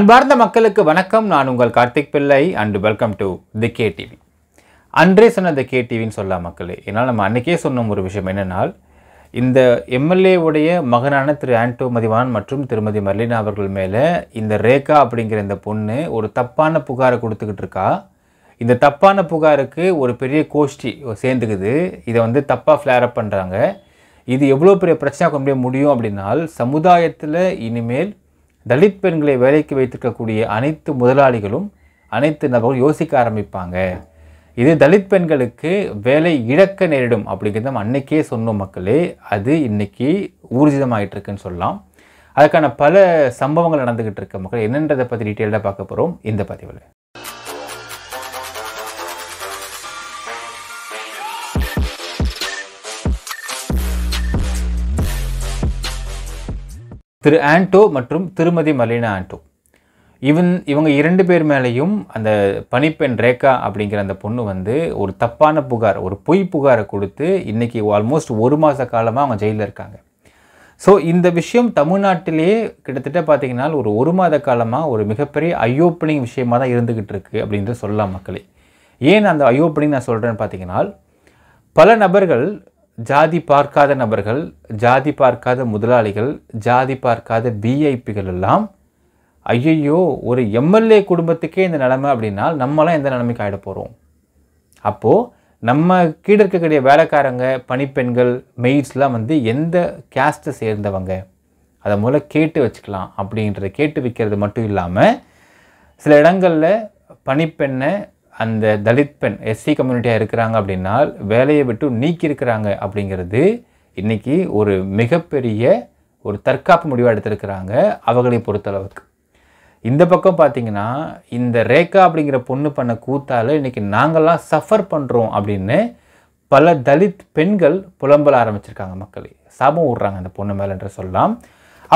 அன்பார்ந்த மக்களுக்கு வணக்கம் நான் உங்கள் Karthik Pillai and welcome to the K TV அன்றே சொன்ன தி கே டிவின்னு சொல்லலாம் மக்களே ஏன்னால் நம்ம அன்றைக்கே சொன்ன ஒரு விஷயம் என்னென்னால் இந்த எம்எல்ஏவுடைய மகனான திரு ஆண்டோ மதிவான் மற்றும் திருமதி மர்லினா அவர்கள் மேலே இந்த ரேகா அப்படிங்கிற இந்த பொண்ணு ஒரு தப்பான புகாரை கொடுத்துக்கிட்டு இருக்கா இந்த தப்பான புகாருக்கு ஒரு பெரிய கோஷ்டி சேர்ந்துக்குது இதை வந்து தப்பாக ஃப்ளேரப் பண்ணுறாங்க இது எவ்வளோ பெரிய பிரச்சனை கொண்டு முடியும் அப்படின்னால் சமுதாயத்தில் இனிமேல் தலித் பெண்களை வேலைக்கு வைத்திருக்கக்கூடிய அனைத்து முதலாளிகளும் அனைத்து நபர்கள் யோசிக்க ஆரம்பிப்பாங்க இது தலித் பெண்களுக்கு வேலை இழக்க நேரிடும் அப்படிங்கிறத அன்னைக்கே சொன்னோம் மக்களே அது இன்னைக்கு ஊர்ஜிதமாகிட்டு இருக்குன்னு சொல்லலாம் அதுக்கான பல சம்பவங்கள் நடந்துக்கிட்டு இருக்க மக்கள் என்னன்றதை பற்றி டீட்டெயில்டாக பார்க்க போகிறோம் இந்த பதிவில் திரு ஆண்டோ மற்றும் திருமதி மலினா ஆண்டோ இவன் இவங்க இரண்டு பேர் மேலேயும் அந்த பனிப்பெண் ரேகா அப்படிங்கிற அந்த பொண்ணு வந்து ஒரு தப்பான புகார் ஒரு பொய் புகாரை கொடுத்து இன்றைக்கி ஆல்மோஸ்ட் ஒரு மாத காலமாக அவங்க ஜெயிலில் இருக்காங்க ஸோ இந்த விஷயம் தமிழ்நாட்டிலேயே கிட்டத்தட்ட பார்த்திங்கன்னா ஒரு ஒரு மாத காலமாக ஒரு மிகப்பெரிய ஐயோப்பனிங் விஷயமாக தான் இருந்துக்கிட்டு இருக்குது அப்படின்றது சொல்லலாம் மக்களே ஏன் அந்த ஐயோப்பனிங் நான் சொல்கிறேன்னு பார்த்தீங்கன்னா பல நபர்கள் ஜாதி பார்க்காத நபர்கள் ஜாதி பார்க்காத முதலாளிகள் ஜாதி பார்க்காத விஐபிகள் எல்லாம் ஐயையோ ஒரு எம்எல்ஏ குடும்பத்துக்கே இந்த நிலமை அப்படின்னா நம்மளாம் எந்த நிலைமைக்கு ஆகிட போகிறோம் அப்போது நம்ம கீழே இருக்கக்கூடிய வேலைக்காரங்க பணிப்பெண்கள் மெயிட்ஸ்லாம் வந்து எந்த கேஸ்ட்டை சேர்ந்தவங்க அதை மூலம் கேட்டு வச்சுக்கலாம் அப்படின்றத கேட்டு வைக்கிறது மட்டும் இல்லாமல் சில இடங்களில் பணிப்பெண்ணை அந்த தலித் பெண் எஸ்சி கம்யூனிட்டியாக இருக்கிறாங்க அப்படின்னா வேலையை விட்டு நீக்கியிருக்கிறாங்க அப்படிங்கிறது இன்றைக்கி ஒரு மிகப்பெரிய ஒரு தற்காப்பு முடிவாக எடுத்திருக்கிறாங்க அவர்களை பொறுத்தளவுக்கு இந்த பக்கம் பார்த்திங்கன்னா இந்த ரேகா அப்படிங்கிற பொண்ணு பண்ண கூத்தால் இன்றைக்கி நாங்கள்லாம் சஃபர் பண்ணுறோம் அப்படின்னு பல தலித் பெண்கள் புலம்பல ஆரம்பிச்சிருக்காங்க மக்களை சாபம் விட்றாங்க அந்த பொண்ணு மேலேன்ற சொல்லலாம்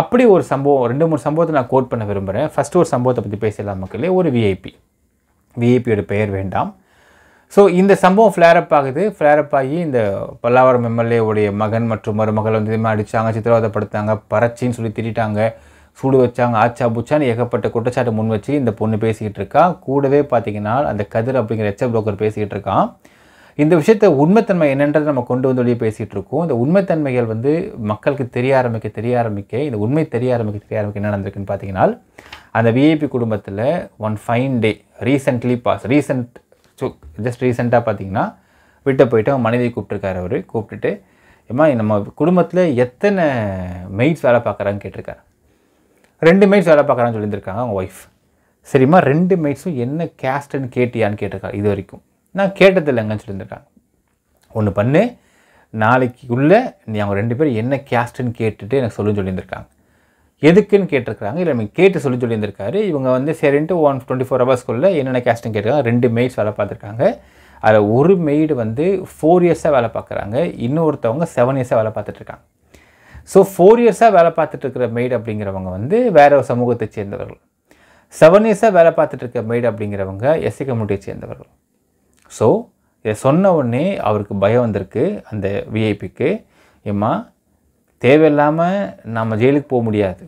அப்படி ஒரு சம்பவம் ரெண்டு மூணு சம்பவத்தை நான் கோட் பண்ண விரும்புகிறேன் ஃபஸ்ட்டு ஒரு சம்பவத்தை பற்றி பேசிடலாம் மக்களே ஒரு விஐபி விஐபியோட பெயர் வேண்டாம் ஸோ இந்த சம்பவம் ஃப்ளேரப் ஆகுது ஃப்ளேரப் ஆகி இந்த பல்லாவரம் எம்எல்ஏவுடைய மகன் மற்றும் மருமகள் வந்து இதுமாதிரி அடித்தாங்க சித்திரவதைப்படுத்தாங்க பறச்சின்னு சொல்லி திட்டாங்க சூடு வச்சாங்க ஆச்சா புச்சான்னு ஏகப்பட்ட குற்றச்சாட்டு முன் வச்சு இந்த பொண்ணு பேசிக்கிட்டு இருக்கா கூடவே பார்த்தீங்கன்னா அந்த கதிர் அப்படிங்கிற எச்ச புரோக்கர் பேசிக்கிட்டு இருக்கான் இந்த விஷயத்த உண்மைத்தன்மை என்னன்றது நம்ம கொண்டு வந்து வெளியே பேசிகிட்டு இருக்கோம் இந்த உண்மைத்தன்மைகள் வந்து மக்களுக்கு தெரிய ஆரம்பிக்க தெரிய ஆரம்பிக்க இந்த உண்மை தெரிய ஆரம்பிக்க தெரிய ஆரம்பிக்க என்ன நடந்திருக்குன்னு பார்த்தீங்கன்னா அந்த விஐபி குடும்பத்தில் one fine day recently pass recent so just ரீசெண்டாக பார்த்தீங்கன்னா விட்டு போயிட்டு அவன் மனைவி கூப்பிட்டுருக்காரு அவர் கூப்பிட்டுட்டு ஏமா நம்ம குடும்பத்தில் எத்தனை மெய்ட்ஸ் வேலை பார்க்குறான்னு கேட்டிருக்காரு ரெண்டு மெய்ட்ஸ் வேலை பார்க்குறான்னு சொல்லியிருந்திருக்காங்க அவங்க ஒய்ஃப் சரிம்மா ரெண்டு மெய்ட்ஸும் என்ன கேஸ்ட்டுன்னு கேட்டியான்னு கேட்டிருக்காரு இது வரைக்கும் நான் கேட்டதில்லைங்கன்னு சொல்லியிருந்துட்டாங்க ஒன்று பண்ணு நாளைக்குள்ளே நீ அவங்க ரெண்டு பேரும் என்ன கேஸ்ட்டுன்னு கேட்டுட்டு எனக்கு சொல்லி சொல்லியிருந்திருக்காங்க எதுக்குன்னு கேட்டிருக்காங்க இல்லை நம்ம கேட்டு சொல்லி சொல்லியிருந்திருக்காரு இவங்க வந்து சரின்ட்டு ஒன் டுவெண்ட்டி ஃபோர் ஹவர்ஸ்க்குள்ளே என்னென்ன கேஸ்ட்டுன்னு கேட்டிருக்காங்க ரெண்டு மெய்ட்ஸ் வேலை பார்த்துருக்காங்க அதில் ஒரு மெய்டு வந்து ஃபோர் இயர்ஸாக வேலை பார்க்குறாங்க இன்னொருத்தவங்க செவன் இயர்ஸாக வேலை பார்த்துட்ருக்காங்க ஸோ ஃபோர் இயர்ஸாக வேலை பார்த்துட்டு இருக்கிற மெய்டு அப்படிங்கிறவங்க வந்து வேறு ஒரு சமூகத்தை சேர்ந்தவர்கள் செவன் இயர்ஸாக வேலை பார்த்துட்டு மெய்டு அப்படிங்கிறவங்க எஸ்சி கம்யூனிட்டியை சேர்ந்தவர்கள் ஸோ இதை சொன்ன உடனே அவருக்கு பயம் வந்திருக்கு அந்த விஐபிக்கு ஏம்மா தேவையில்லாமல் நம்ம ஜெயிலுக்கு போக முடியாது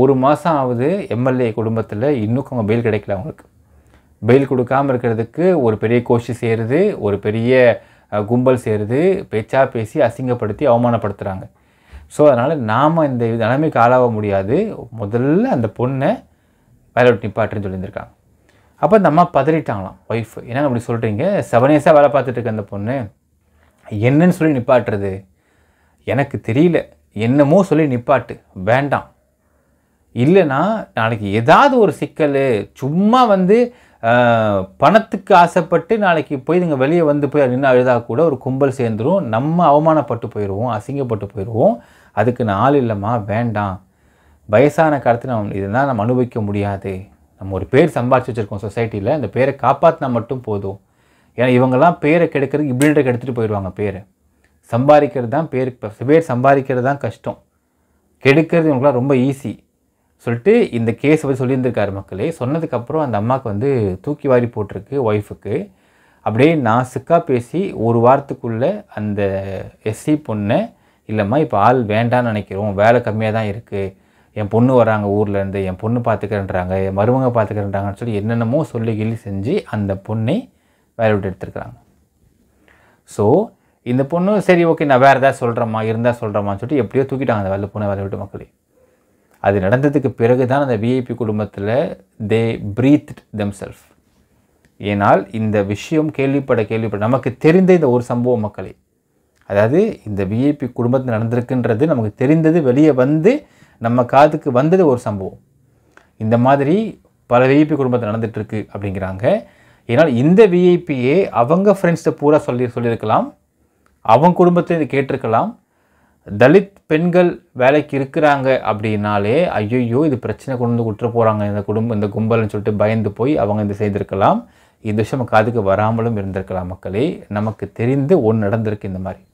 ஒரு மாதம் ஆகுது எம்எல்ஏ குடும்பத்தில் இன்னும் அவங்க பெயில் கிடைக்கல அவங்களுக்கு பெயில் கொடுக்காமல் இருக்கிறதுக்கு ஒரு பெரிய கோஷி சேருது ஒரு பெரிய கும்பல் சேருது பேச்சா பேசி அசிங்கப்படுத்தி அவமானப்படுத்துகிறாங்க ஸோ அதனால் நாம் இந்த நிலைமைக்கு ஆளாக முடியாது முதல்ல அந்த பொண்ணை வேலை விட்டு நிப்பாட்டுன்னு சொல்லியிருந்திருக்காங்க அப்போ இந்த அம்மா பதறிட்டாங்களாம் ஒய்ஃப் ஏன்னா அப்படி சொல்கிறீங்க செவன் இயர்ஸாக வேலை பார்த்துட்டு இருக்க அந்த பொண்ணு என்னன்னு சொல்லி நிப்பாட்டுறது எனக்கு தெரியல என்னமோ சொல்லி நிப்பாட்டு வேண்டாம் இல்லைன்னா நாளைக்கு ஏதாவது ஒரு சிக்கல் சும்மா வந்து பணத்துக்கு ஆசைப்பட்டு நாளைக்கு போய் இதுங்க வெளியே வந்து போய் நின்று அழுதா கூட ஒரு கும்பல் சேர்ந்துடும் நம்ம அவமானப்பட்டு போயிடுவோம் அசிங்கப்பட்டு போயிடுவோம் அதுக்கு நான் ஆள் இல்லைம்மா வேண்டாம் வயசான காலத்தில் நம்ம இதெல்லாம் நம்ம அனுபவிக்க முடியாது நம்ம ஒரு பேர் சம்பாதிச்சு வச்சுருக்கோம் சொசைட்டியில் அந்த பேரை காப்பாற்றினா மட்டும் போதும் ஏன்னா இவங்கெல்லாம் பேரை கெடுக்கிறது இப்படின்ற எடுத்துகிட்டு போயிடுவாங்க பேரை சம்பாதிக்கிறது தான் பேர் பேர் சம்பாதிக்கிறது தான் கஷ்டம் கெடுக்கிறது இவங்களாம் ரொம்ப ஈஸி சொல்லிட்டு இந்த கேஸ் பற்றி சொல்லியிருந்திருக்காரு மக்களே சொன்னதுக்கப்புறம் அந்த அம்மாவுக்கு வந்து தூக்கி வாரி போட்டிருக்கு ஒய்ஃபுக்கு அப்படியே நான் சிக்கா பேசி ஒரு வாரத்துக்குள்ளே அந்த எஸ்சி பொண்ணை இல்லைம்மா இப்போ ஆள் வேண்டான்னு நினைக்கிறோம் வேலை கம்மியாக தான் இருக்குது என் பொண்ணு வராங்க ஊர்லேருந்து என் பொண்ணு பார்த்துக்கிறேன்றாங்க என் மருமங்க பார்த்துக்கிறேன்றாங்கன்னு சொல்லி என்னென்னமோ சொல்லி கிள்ளி செஞ்சு அந்த பொண்ணை வேலை விட்டு எடுத்துருக்குறாங்க ஸோ இந்த பொண்ணு சரி ஓகே நான் வேறு ஏதாவது சொல்கிறேம்மா இருந்தால் சொல்கிறேம்மான்னு சொல்லிட்டு எப்படியோ தூக்கிட்டாங்க அந்த வேலை பொண்ணை வேலை விட்டு மக்களே அது நடந்ததுக்கு பிறகு தான் அந்த விஐபி குடும்பத்தில் தே பிரீத் தெம் செல்ஃப் ஏனால் இந்த விஷயம் கேள்விப்பட கேள்விப்பட நமக்கு தெரிந்த இந்த ஒரு சம்பவம் மக்களே அதாவது இந்த விஐபி குடும்பத்தில் நடந்திருக்குன்றது நமக்கு தெரிந்தது வெளியே வந்து நம்ம காதுக்கு வந்தது ஒரு சம்பவம் இந்த மாதிரி பல விஐபி குடும்பத்தில் நடந்துகிட்ருக்கு அப்படிங்கிறாங்க ஏன்னால் இந்த விஐபியே அவங்க ஃப்ரெண்ட்ஸை பூரா சொல்லி சொல்லியிருக்கலாம் அவங்க குடும்பத்தில் இது கேட்டிருக்கலாம் தலித் பெண்கள் வேலைக்கு இருக்கிறாங்க அப்படின்னாலே ஐயோ இது பிரச்சனை கொண்டு வந்து விட்டுற போகிறாங்க இந்த குடும்பம் இந்த கும்பல்னு சொல்லிட்டு பயந்து போய் அவங்க இது செய்திருக்கலாம் இந்த விஷயம் காதுக்கு வராமலும் இருந்திருக்கலாம் மக்களே நமக்கு தெரிந்து ஒன்று நடந்திருக்கு இந்த மாதிரி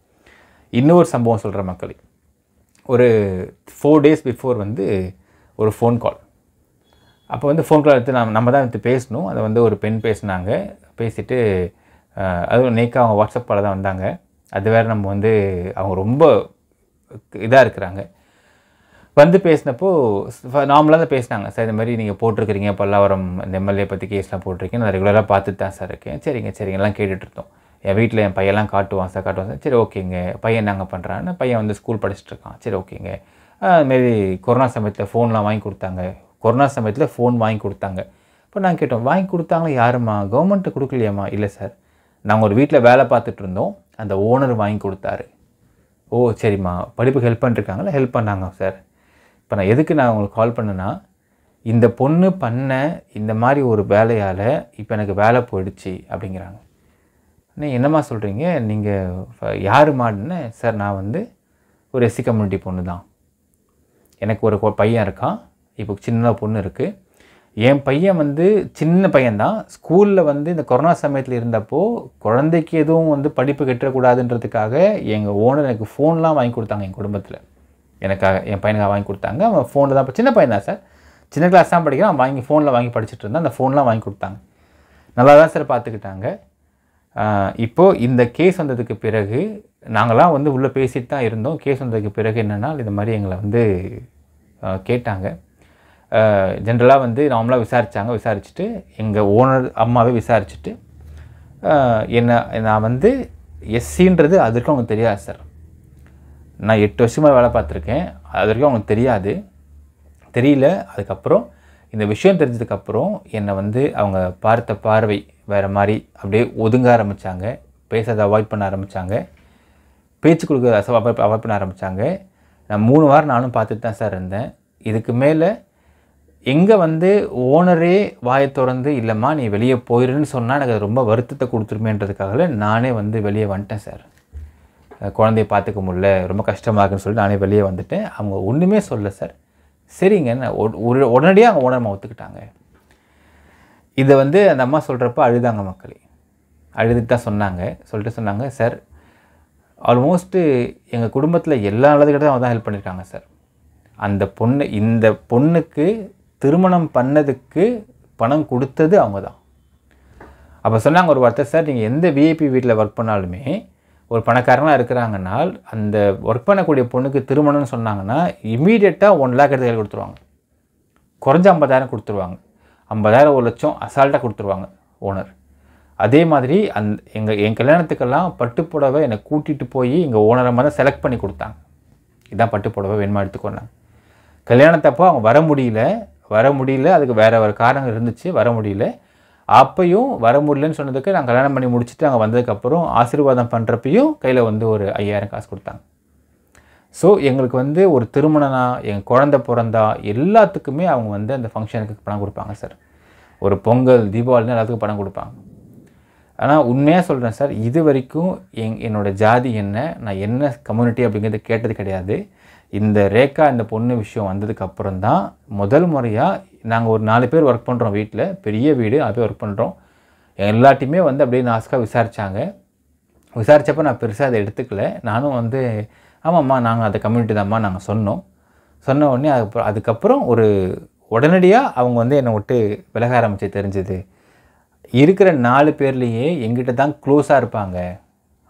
இன்னொரு சம்பவம் சொல்கிற மக்களே ஒரு ஃபோர் டேஸ் பிஃபோர் வந்து ஒரு ஃபோன் கால் அப்போ வந்து ஃபோன் கால் எடுத்து நம்ம நம்ம தான் எடுத்து பேசணும் அதை வந்து ஒரு பெண் பேசினாங்க பேசிவிட்டு அதுவும் நேக்காக அவங்க வாட்ஸ்அப்பில் தான் வந்தாங்க அது வேறு நம்ம வந்து அவங்க ரொம்ப இதாக இருக்கிறாங்க வந்து பேசினப்போ நார்மலாக தான் பேசினாங்க சார் இந்த மாதிரி நீங்கள் போட்டிருக்கிறீங்க பல்லாவரம் இந்த எம்எல்ஏ பற்றி கேஸ்லாம் போட்டிருக்கீங்க நான் ரெகுலராக பார்த்துட்டு தான் சார் இருக்கேன் சரிங்க சரிங்க எல்லாம் கேட்டுட்ருந்தோம் என் வீட்டில் என் பையன்லாம் காட்டுவான் சார் காட்டுவான் சார் சரி ஓகேங்க பையன் நாங்கள் பண்ணுறான்னு பையன் வந்து ஸ்கூல் இருக்கான் சரி ஓகேங்க அதுமாரி கொரோனா சமயத்தில் ஃபோன்லாம் வாங்கி கொடுத்தாங்க கொரோனா சமயத்தில் ஃபோன் வாங்கி கொடுத்தாங்க இப்போ நாங்கள் கேட்டோம் வாங்கி கொடுத்தாங்களா யாருமா கவர்மெண்ட்டு கொடுக்கலையாம்மா இல்லை சார் நாங்கள் ஒரு வீட்டில் வேலை பார்த்துட்டு இருந்தோம் அந்த ஓனர் வாங்கி கொடுத்தாரு ஓ சரிம்மா படிப்புக்கு ஹெல்ப் பண்ணிருக்காங்களா ஹெல்ப் பண்ணாங்க சார் இப்போ நான் எதுக்கு நான் உங்களுக்கு கால் பண்ணேன்னா இந்த பொண்ணு பண்ண இந்த மாதிரி ஒரு வேலையால் இப்போ எனக்கு வேலை போயிடுச்சு அப்படிங்கிறாங்க நீ என்னம்மா சொல்கிறீங்க நீங்கள் யார் மாடுன்னு சார் நான் வந்து ஒரு எஸ்சி கம்யூனிட்டி பொண்ணு தான் எனக்கு ஒரு பையன் இருக்கான் இப்போ சின்ன பொண்ணு இருக்குது என் பையன் வந்து சின்ன பையன்தான் ஸ்கூலில் வந்து இந்த கொரோனா சமயத்தில் இருந்தப்போ குழந்தைக்கு எதுவும் வந்து படிப்பு கெட்டக்கூடாதுன்றதுக்காக எங்கள் ஓனர் எனக்கு ஃபோன்லாம் வாங்கி கொடுத்தாங்க என் குடும்பத்தில் எனக்காக என் பையனுக்காக வாங்கி கொடுத்தாங்க அவன் ஃபோனில் தான் சின்ன பையன் தான் சார் சின்ன கிளாஸ் தான் படிக்கிறான் வாங்கி ஃபோனில் வாங்கி படிச்சுட்டு இருந்தான் அந்த ஃபோன்லாம் வாங்கி கொடுத்தாங்க நல்லா தான் சார் பார்த்துக்கிட்டாங்க இப்போது இந்த கேஸ் வந்ததுக்கு பிறகு நாங்களாம் வந்து உள்ளே பேசிட்டு தான் இருந்தோம் கேஸ் வந்ததுக்கு பிறகு என்னென்னா இது மாதிரி எங்களை வந்து கேட்டாங்க ஜென்ரலாக வந்து நார்மலாக விசாரித்தாங்க விசாரிச்சுட்டு எங்கள் ஓனர் அம்மாவே விசாரிச்சுட்டு என்ன நான் வந்து எஸ்சின்றது அது வரைக்கும் அவங்களுக்கு தெரியாது சார் நான் எட்டு வருஷமாக வேலை பார்த்துருக்கேன் அது வரைக்கும் அவங்களுக்கு தெரியாது தெரியல அதுக்கப்புறம் இந்த விஷயம் தெரிஞ்சதுக்கப்புறம் என்னை வந்து அவங்க பார்த்த பார்வை வேறு மாதிரி அப்படியே ஒதுங்க ஆரம்பித்தாங்க பேசுறதை அவாய்ட் பண்ண ஆரம்பித்தாங்க பேச்சு கொடுக்குறத அவாய்ட் அவாய்ட் பண்ண ஆரம்பித்தாங்க நான் மூணு வாரம் நானும் பார்த்துட்டு தான் சார் இருந்தேன் இதுக்கு மேலே எங்கே வந்து ஓனரே வாயை திறந்து இல்லைம்மா நீ வெளியே போயிருன்னு சொன்னால் எனக்கு ரொம்ப வருத்தத்தை கொடுத்துருமேன்றதுக்காக நானே வந்து வெளியே வந்துட்டேன் சார் குழந்தைய பார்த்துக்க முடியல ரொம்ப கஷ்டமாக இருக்குன்னு சொல்லி நானே வெளியே வந்துட்டேன் அவங்க ஒன்றுமே சொல்லலை சார் சரிங்கன்னு ஒரு உடனடியாக அவங்க ஓனர்மா ஒத்துக்கிட்டாங்க இதை வந்து அந்த அம்மா சொல்கிறப்ப அழுதாங்க மக்களே அழுதுட்டு தான் சொன்னாங்க சொல்லிட்டு சொன்னாங்க சார் ஆல்மோஸ்ட்டு எங்கள் குடும்பத்தில் எல்லா நல்லதுக்கிட்ட அவங்க தான் ஹெல்ப் பண்ணியிருக்காங்க சார் அந்த பொண்ணு இந்த பொண்ணுக்கு திருமணம் பண்ணதுக்கு பணம் கொடுத்தது அவங்க தான் அப்போ சொன்னாங்க ஒரு வார்த்தை சார் நீங்கள் எந்த விஐபி வீட்டில் ஒர்க் பண்ணாலுமே ஒரு பணக்காரனாக இருக்கிறாங்கன்னா அந்த ஒர்க் பண்ணக்கூடிய பொண்ணுக்கு திருமணம்னு சொன்னாங்கன்னா இமீடியட்டாக ஒன் லேக் எடுத்து கையில் கொடுத்துருவாங்க குறைஞ்ச ஐம்பதாயிரம் கொடுத்துருவாங்க ஐம்பதாயிரம் ஒரு லட்சம் அசால்ட்டாக கொடுத்துருவாங்க ஓனர் அதே மாதிரி அந் எங்கள் என் கல்யாணத்துக்கெல்லாம் பட்டு என்னை கூட்டிகிட்டு போய் எங்கள் ஓனரை மாதிரி செலக்ட் பண்ணி கொடுத்தாங்க இதுதான் பட்டு வேணுமா எடுத்துக்கொண்டாங்க கல்யாணத்தப்போ அவங்க வர முடியல வர முடியல அதுக்கு வேறு ஒரு காரணங்கள் இருந்துச்சு வர முடியல அப்பையும் வர முடியலன்னு சொன்னதுக்கு நான் கல்யாணம் பண்ணி முடிச்சுட்டு அங்கே வந்ததுக்கப்புறம் ஆசீர்வாதம் பண்ணுறப்பையும் கையில் வந்து ஒரு ஐயாயிரம் காசு கொடுத்தாங்க ஸோ எங்களுக்கு வந்து ஒரு திருமணனா என் குழந்த பிறந்தா எல்லாத்துக்குமே அவங்க வந்து அந்த ஃபங்க்ஷனுக்கு பணம் கொடுப்பாங்க சார் ஒரு பொங்கல் தீபாவளின்னு எல்லாத்துக்கும் பணம் கொடுப்பாங்க ஆனால் உண்மையாக சொல்கிறேன் சார் இது வரைக்கும் எங் என்னோடய ஜாதி என்ன நான் என்ன கம்யூனிட்டி அப்படிங்கிறது கேட்டது கிடையாது இந்த ரேக்கா இந்த பொண்ணு விஷயம் வந்ததுக்கு அப்புறம் தான் முதல் முறையாக நாங்கள் ஒரு நாலு பேர் ஒர்க் பண்ணுறோம் வீட்டில் பெரிய வீடு அப்படியே ஒர்க் பண்ணுறோம் எல்லாட்டையுமே வந்து அப்படியே நாஸ்க்காக விசாரித்தாங்க விசாரித்தப்போ நான் பெருசாக அதை எடுத்துக்கல நானும் வந்து ஆமாம்மா நாங்கள் அந்த கம்யூனிட்டி தான்மா நாங்கள் சொன்னோம் சொன்ன உடனே அது அதுக்கப்புறம் ஒரு உடனடியாக அவங்க வந்து என்னை விட்டு விலக ஆரம்பித்து தெரிஞ்சது இருக்கிற நாலு பேர்லேயே எங்கிட்ட தான் க்ளோஸாக இருப்பாங்க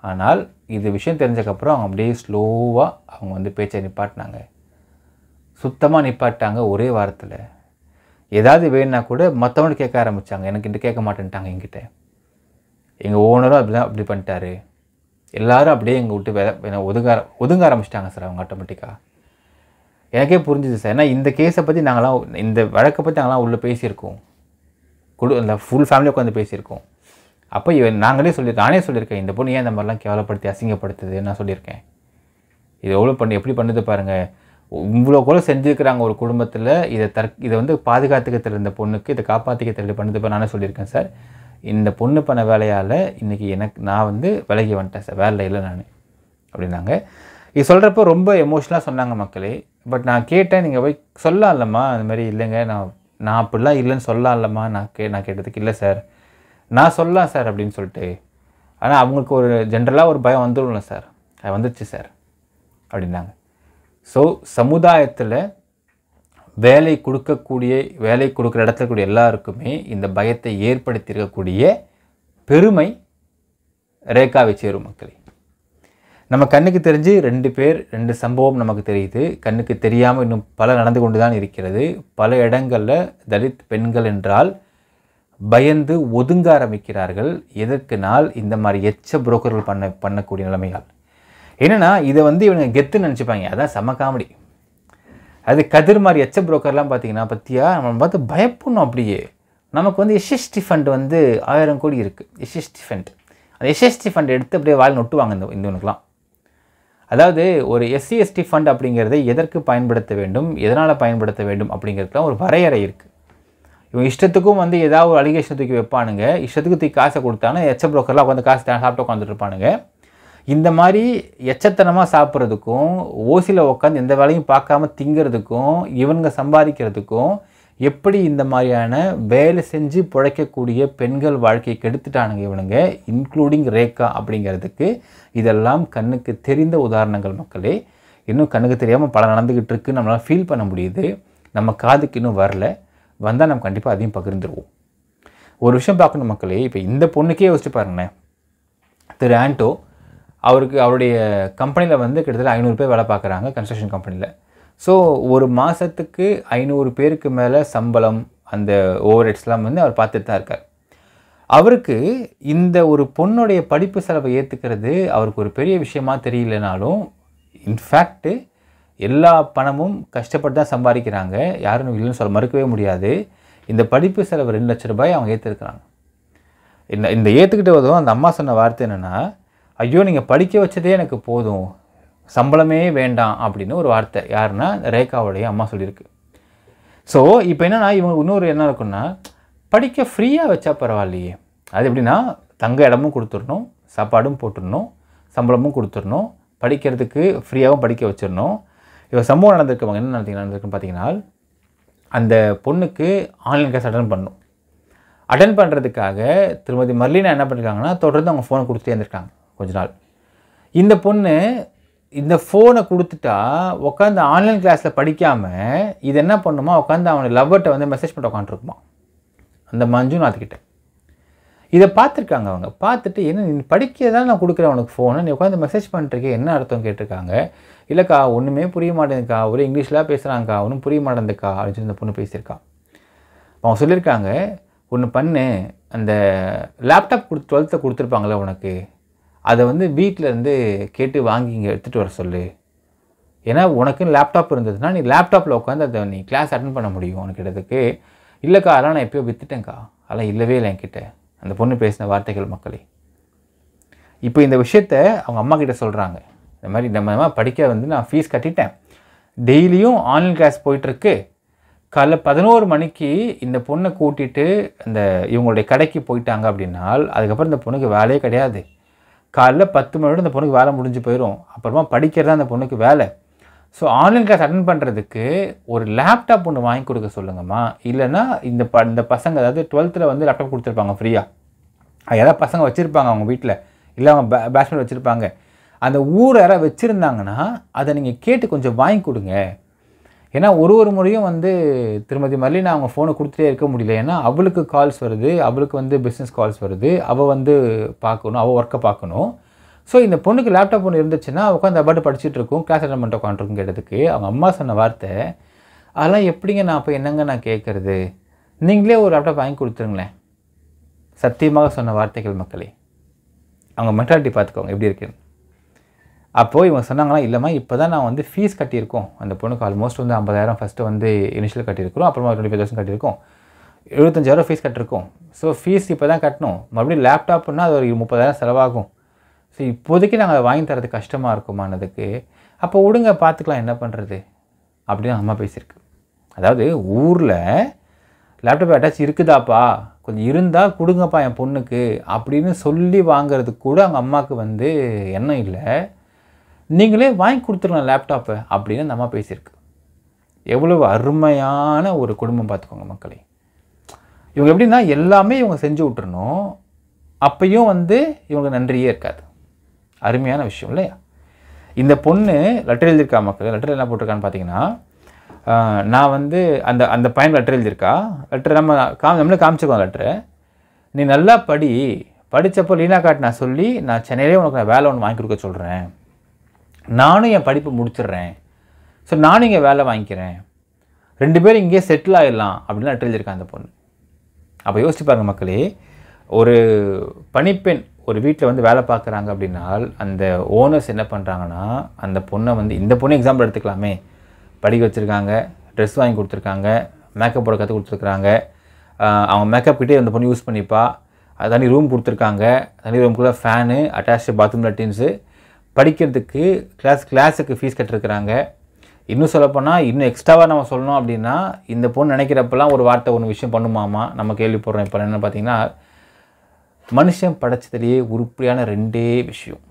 ஆனால் இது விஷயம் தெரிஞ்சக்கப்புறம் அவங்க அப்படியே ஸ்லோவாக அவங்க வந்து பேச்சை நிப்பாட்டினாங்க சுத்தமாக நிப்பாட்டாங்க ஒரே வாரத்தில் ஏதாவது வேணுன்னா கூட மற்றவங்க கேட்க ஆரம்பித்தாங்க எனக்கு இன்ட்டு கேட்க மாட்டேன்ட்டாங்க என்கிட்ட எங்கள் ஓனரும் அப்படி தான் அப்படி பண்ணிட்டாரு எல்லோரும் அப்படியே எங்கள் விட்டு வேலை ஒதுங்க ஒதுங்க ஆரம்பிச்சிட்டாங்க சார் அவங்க ஆட்டோமேட்டிக்காக எனக்கே புரிஞ்சுது சார் ஏன்னா இந்த கேஸை பற்றி நாங்களாம் இந்த வழக்கை பற்றி நாங்களாம் உள்ளே பேசியிருக்கோம் குடு அந்த ஃபுல் ஃபேமிலியாக உட்காந்து பேசியிருக்கோம் அப்போ இவன் நாங்களே சொல்லி நானே சொல்லியிருக்கேன் இந்த பொண்ணு ஏன் இந்த மாதிரிலாம் கேவலப்படுத்தி அசிங்கப்படுத்துது நான் சொல்லியிருக்கேன் இது எவ்வளோ பண்ணி எப்படி பண்ணுது பாருங்கள் இவ்வளோ கூட செஞ்சுருக்கிறாங்க ஒரு குடும்பத்தில் இதை தற் இதை வந்து பாதுகாத்துக்க தெரிந்த பொண்ணுக்கு இதை காப்பாற்றிக்க தெரிஞ்ச பண்ணது இப்போ நானே சொல்லியிருக்கேன் சார் இந்த பொண்ணு பண்ண வேலையால் இன்றைக்கி எனக்கு நான் வந்து விலகி வந்துட்டேன் சார் வேலை இல்லை நான் அப்படின்னாங்க இது சொல்கிறப்போ ரொம்ப எமோஷனலாக சொன்னாங்க மக்களே பட் நான் கேட்டேன் நீங்கள் போய் இல்லைம்மா அந்த மாதிரி இல்லைங்க நான் நான் அப்படிலாம் இல்லைன்னு சொல்லலாம் இல்லைம்மா நான் கே நான் கேட்டதுக்கு இல்லை சார் நான் சொல்லலாம் சார் அப்படின்னு சொல்லிட்டு ஆனால் அவங்களுக்கு ஒரு ஜென்ரலாக ஒரு பயம் வந்துடும் சார் அது வந்துடுச்சு சார் அப்படின்னாங்க ஸோ சமுதாயத்தில் வேலை கொடுக்கக்கூடிய வேலை கொடுக்குற இடத்துல கூடிய எல்லாருக்குமே இந்த பயத்தை ஏற்படுத்தியிருக்கக்கூடிய பெருமை ரேகாவை சேரும் மக்களை நம்ம கண்ணுக்கு தெரிஞ்சு ரெண்டு பேர் ரெண்டு சம்பவம் நமக்கு தெரியுது கண்ணுக்கு தெரியாமல் இன்னும் பல நடந்து கொண்டு தான் இருக்கிறது பல இடங்களில் தலித் பெண்கள் என்றால் பயந்து ஒதுங்க ஆரம்பிக்கிறார்கள் எதற்குனால் இந்த மாதிரி எச்ச புரோக்கர்கள் பண்ண பண்ணக்கூடிய நிலைமையால் என்னென்னா இதை வந்து இவனுங்க கெத்துன்னு நினச்சிப்பாங்க அதான் செம காமெடி அது கதிர் மாதிரி எச்ச புரோக்கர்லாம் பார்த்தீங்கன்னா பற்றியா நம்ம பார்த்து பயப்படணும் அப்படியே நமக்கு வந்து எஸ்எஸ்டி ஃபண்ட் வந்து ஆயிரம் கோடி இருக்குது எஸ்எஸ்டி ஃபண்ட் அந்த எஸ்எஸ்டி ஃபண்ட் எடுத்து அப்படியே வாயில் நொட்டுவாங்க இந்த இந்தவனுக்குலாம் அதாவது ஒரு எஸ்சிஎஸ்டி ஃபண்ட் அப்படிங்கிறதை எதற்கு பயன்படுத்த வேண்டும் எதனால் பயன்படுத்த வேண்டும் அப்படிங்கிறதுலாம் ஒரு வரையறை இருக்குது இவங்க இஷ்டத்துக்கும் வந்து ஏதாவது ஒரு அலிகேஷன் தூக்கி வைப்பானுங்க இஷ்டத்துக்கு தூக்கி காசை கொடுத்தானு எச்ச புரோக்கர்லாம் உட்காந்து காசு சாப்பிட்டு உட்காந்துட்டு இருப்பானுங்க இந்த மாதிரி எச்சத்தனமாக சாப்பிட்றதுக்கும் ஓசியில் உட்காந்து எந்த வேலையும் பார்க்காம திங்கிறதுக்கும் இவனுங்க சம்பாதிக்கிறதுக்கும் எப்படி இந்த மாதிரியான வேலை செஞ்சு பிழைக்கக்கூடிய பெண்கள் வாழ்க்கையை கெடுத்துட்டானுங்க இவனுங்க இன்க்ளூடிங் ரேக்கா அப்படிங்கிறதுக்கு இதெல்லாம் கண்ணுக்கு தெரிந்த உதாரணங்கள் மக்களே இன்னும் கண்ணுக்கு தெரியாமல் பல நடந்துக்கிட்டு இருக்கு நம்மளால் ஃபீல் பண்ண முடியுது நம்ம காதுக்கு இன்னும் வரல வந்தால் நம்ம கண்டிப்பாக அதையும் பகிர்ந்துருவோம் ஒரு விஷயம் பார்க்கணும் மக்களே இப்போ இந்த பொண்ணுக்கே யோசிச்சு பாருங்கண்ணே திரு ஆண்டோ அவருக்கு அவருடைய கம்பெனியில் வந்து கிட்டத்தட்ட ஐநூறு பேர் வேலை பார்க்குறாங்க கன்ஸ்ட்ரக்ஷன் கம்பெனியில் ஸோ ஒரு மாதத்துக்கு ஐநூறு பேருக்கு மேலே சம்பளம் அந்த ஓவர் ஹெட்ஸ்லாம் வந்து அவர் பார்த்துட்டு தான் இருக்கார் அவருக்கு இந்த ஒரு பொண்ணுடைய படிப்பு செலவை ஏற்றுக்கிறது அவருக்கு ஒரு பெரிய விஷயமா தெரியலனாலும் இன்ஃபேக்ட்டு எல்லா பணமும் கஷ்டப்பட்டு தான் சம்பாதிக்கிறாங்க யாரும் இல்லைன்னு சொல்ல மறுக்கவே முடியாது இந்த படிப்பு செலவு ரெண்டு லட்ச ரூபாய் அவங்க ஏற்றுருக்குறாங்க இந்த இந்த ஏற்றுக்கிட்ட விதம் அந்த அம்மா சொன்ன வார்த்தை என்னென்னா ஐயோ நீங்கள் படிக்க வச்சதே எனக்கு போதும் சம்பளமே வேண்டாம் அப்படின்னு ஒரு வார்த்தை யாருன்னா ரேகாவுடைய அம்மா சொல்லியிருக்கு ஸோ இப்போ என்னென்னா இவங்க இன்னொரு என்ன இருக்குன்னா படிக்க ஃப்ரீயாக வச்சா பரவாயில்லையே அது எப்படின்னா தங்க இடமும் கொடுத்துடணும் சாப்பாடும் போட்டுடணும் சம்பளமும் கொடுத்துடணும் படிக்கிறதுக்கு ஃப்ரீயாகவும் படிக்க வச்சிடணும் இப்போ சம்பவம் நடந்திருக்கவங்க என்ன நடத்தி நடந்திருக்குன்னு பார்த்தீங்கன்னா அந்த பொண்ணுக்கு ஆன்லைன் கிளாஸ் அட்டன் பண்ணும் அட்டன் பண்ணுறதுக்காக திருமதி மர்லினா என்ன பண்ணியிருக்காங்கன்னா தொடர்ந்து அவங்க ஃபோனை கொடுத்துட்டே இருந்திருக்காங்க கொஞ்ச நாள் இந்த பொண்ணு இந்த ஃபோனை கொடுத்துட்டா உட்காந்து ஆன்லைன் கிளாஸில் படிக்காமல் இது என்ன பண்ணுமா உட்காந்து அவனை லவ்வர்ட்டை வந்து மெசேஜ் பண்ண உட்காந்துருக்குமா அந்த மஞ்சுநாத்கிட்ட இதை பார்த்துருக்காங்க அவங்க பார்த்துட்டு என்ன நீ தான் நான் கொடுக்குறேன் உனக்கு ஃபோனை நீ உட்காந்து மெசேஜ் பண்ணிருக்கே என்ன அர்த்தம் கேட்டிருக்காங்க இல்லைக்கா ஒன்றுமே புரிய மாட்டேங்குதுக்கா ஒரே இங்கிலீஷ்லாம் பேசுகிறாங்கக்கா ஒன்றும் புரிய மாட்டேங்குதுக்கா அப்படின்னு சொல்லி இந்த பொண்ணு பேசியிருக்கா அவங்க சொல்லியிருக்காங்க ஒன்று பண்ணு அந்த லேப்டாப் கொடுத்து டுவெல்த்தை கொடுத்துருப்பாங்களே உனக்கு அதை வந்து வீட்டிலேருந்து கேட்டு வாங்கி இங்கே எடுத்துகிட்டு வர சொல்லு ஏன்னா உனக்குன்னு லேப்டாப் இருந்ததுன்னா நீ லேப்டாப்பில் உட்காந்து அதை நீ கிளாஸ் அட்டன் பண்ண முடியும் உனக்கு இடத்துக்கு இல்லைக்கா அதெல்லாம் நான் எப்போயோ விற்றுட்டேங்க்கா அதெல்லாம் இல்லவே இல்லை என்கிட்ட அந்த பொண்ணு பேசின வார்த்தைகள் மக்களே இப்போ இந்த விஷயத்த அவங்க அம்மா கிட்டே சொல்கிறாங்க இந்த மாதிரி நம்ம படிக்க வந்து நான் ஃபீஸ் கட்டிட்டேன் டெய்லியும் ஆன்லைன் கிளாஸ் போயிட்டுருக்கு காலைல பதினோரு மணிக்கு இந்த பொண்ணை கூட்டிகிட்டு அந்த இவங்களுடைய கடைக்கு போயிட்டாங்க அப்படின்னால் அதுக்கப்புறம் இந்த பொண்ணுக்கு வேலையே கிடையாது காலைல பத்து மணி அந்த பொண்ணுக்கு வேலை முடிஞ்சு போயிடும் அப்புறமா படிக்கிறது அந்த பொண்ணுக்கு வேலை ஸோ ஆன்லைன் கிளாஸ் அட்டன் பண்ணுறதுக்கு ஒரு லேப்டாப் ஒன்று வாங்கி கொடுக்க சொல்லுங்கம்மா இல்லைனா இந்த ப இந்த பசங்க அதாவது டுவெல்த்தில் வந்து லேப்டாப் கொடுத்துருப்பாங்க ஃப்ரீயாக யாராவது பசங்க வச்சுருப்பாங்க அவங்க வீட்டில் இல்லை அவங்க பே பேட்ஸ்மேன் வச்சுருப்பாங்க அந்த ஊர் யாராவது வச்சுருந்தாங்கன்னா அதை நீங்கள் கேட்டு கொஞ்சம் வாங்கி கொடுங்க ஏன்னா ஒரு ஒரு முறையும் வந்து திருமதி மல்லினா அவங்க ஃபோனை கொடுத்துட்டே இருக்க முடியல ஏன்னா அவளுக்கு கால்ஸ் வருது அவளுக்கு வந்து பிஸ்னஸ் கால்ஸ் வருது அவள் வந்து பார்க்கணும் அவள் ஒர்க்கை பார்க்கணும் ஸோ இந்த பொண்ணுக்கு லேப்டாப் ஒன்று இருந்துச்சுன்னா உட்காந்து அப்பாட்டு படிச்சுட்டு இருக்கும் கிளாஸ் அட்டன் பண்ணிட்டு உட்காந்துருக்கும் அவங்க அம்மா சொன்ன வார்த்தை அதெல்லாம் எப்படிங்க நான் அப்போ என்னங்க நான் கேட்குறது நீங்களே ஒரு லேப்டாப் வாங்கி கொடுத்துருங்களேன் சத்தியமாக சொன்ன வார்த்தைகள் மக்களே அவங்க மென்டாலிட்டி பார்த்துக்கோங்க எப்படி இருக்குன்னு அப்போது இவங்க சொன்னாங்களா இல்லைம்மா இப்போ தான் நான் வந்து ஃபீஸ் கட்டியிருக்கோம் அந்த பொண்ணுக்கு ஆல்மோஸ்ட் வந்து ஐம்பதாயிரம் ஃபஸ்ட்டு வந்து இனிஷியல் கட்டியிருக்கிறோம் அப்புறமா டுவெண்ட்டி ஃபைவ் தௌசண்ட் கட்டியிருக்கோம் எழுபத்தஞ்சாயிரம் ஃபீஸ் கட்டிருக்கோம் ஸோ ஃபீஸ் இப்போ தான் கட்டணும் மறுபடியும் லேப்டாப்னா அது ஒரு முப்பதாயிரம் செலவாகும் ஸோ இப்போதைக்கு நாங்கள் வாங்கி தரது கஷ்டமாக இருக்குமானதுக்கு அப்போ விடுங்க பார்த்துக்கலாம் என்ன பண்ணுறது அப்படின்னு அம்மா பேசியிருக்கு அதாவது ஊரில் லேப்டாப் அட்டாச் இருக்குதாப்பா கொஞ்சம் இருந்தால் கொடுங்கப்பா என் பொண்ணுக்கு அப்படின்னு சொல்லி வாங்கிறது கூட அவங்க அம்மாவுக்கு வந்து எண்ணம் இல்லை நீங்களே வாங்கி கொடுத்துருங்க லேப்டாப்பை அப்படின்னு நம்ம பேசியிருக்கு எவ்வளவு அருமையான ஒரு குடும்பம் பார்த்துக்கோங்க மக்களை இவங்க எப்படின்னா எல்லாமே இவங்க செஞ்சு விட்டுருணும் அப்பையும் வந்து இவங்க நன்றியே இருக்காது அருமையான விஷயம் இல்லையா இந்த பொண்ணு லெட்டர் எழுதியிருக்கா மக்கள் லெட்டர் என்ன போட்டிருக்கான்னு பார்த்தீங்கன்னா நான் வந்து அந்த அந்த பையன் லெட்டர் எழுதியிருக்கா லெட்டர் நம்ம காம் நம்மளே காமிச்சிருக்கோம் லெட்டரு நீ நல்லா படி படித்தப்போ லீனா காட் நான் சொல்லி நான் சென்னையிலே உனக்கு நான் வேலை ஒன்று வாங்கி கொடுக்க சொல்கிறேன் நானும் என் படிப்பு முடிச்சிடுறேன் ஸோ நானும் இங்கே வேலை வாங்கிக்கிறேன் ரெண்டு பேரும் இங்கேயே செட்டில் ஆகிடலாம் அப்படின்னு நட்டு அந்த பொண்ணு அப்போ யோசிச்சு பாருங்கள் மக்களே ஒரு பணிப்பெண் ஒரு வீட்டில் வந்து வேலை பார்க்குறாங்க அப்படின்னால் அந்த ஓனர்ஸ் என்ன பண்ணுறாங்கன்னா அந்த பொண்ணை வந்து இந்த பொண்ணு எக்ஸாம்பிள் எடுத்துக்கலாமே படிக்க வச்சுருக்காங்க ட்ரெஸ் வாங்கி கொடுத்துருக்காங்க மேக்கப் போட கற்றுக் கொடுத்துருக்குறாங்க அவங்க மேக்கப் கிட்டே அந்த பொண்ணு யூஸ் பண்ணிப்பா அது தனி ரூம் கொடுத்துருக்காங்க தனி ரூம்குள்ளே ஃபேனு அட்டாச்சு பாத்ரூம் லட்டின்ஸு படிக்கிறதுக்கு கிளாஸ் கிளாஸுக்கு ஃபீஸ் கட்டிருக்கிறாங்க இன்னும் சொல்லப்போனால் இன்னும் எக்ஸ்ட்ராவாக நம்ம சொல்லணும் அப்படின்னா இந்த பொண்ணு நினைக்கிறப்பெல்லாம் ஒரு வார்த்தை ஒன்று விஷயம் பண்ணுமாமா நம்ம கேள்வி போடுறோம் இப்போ என்ன பார்த்தீங்கன்னா மனுஷன் படைச்சதுலேயே உருப்படியான ரெண்டே விஷயம்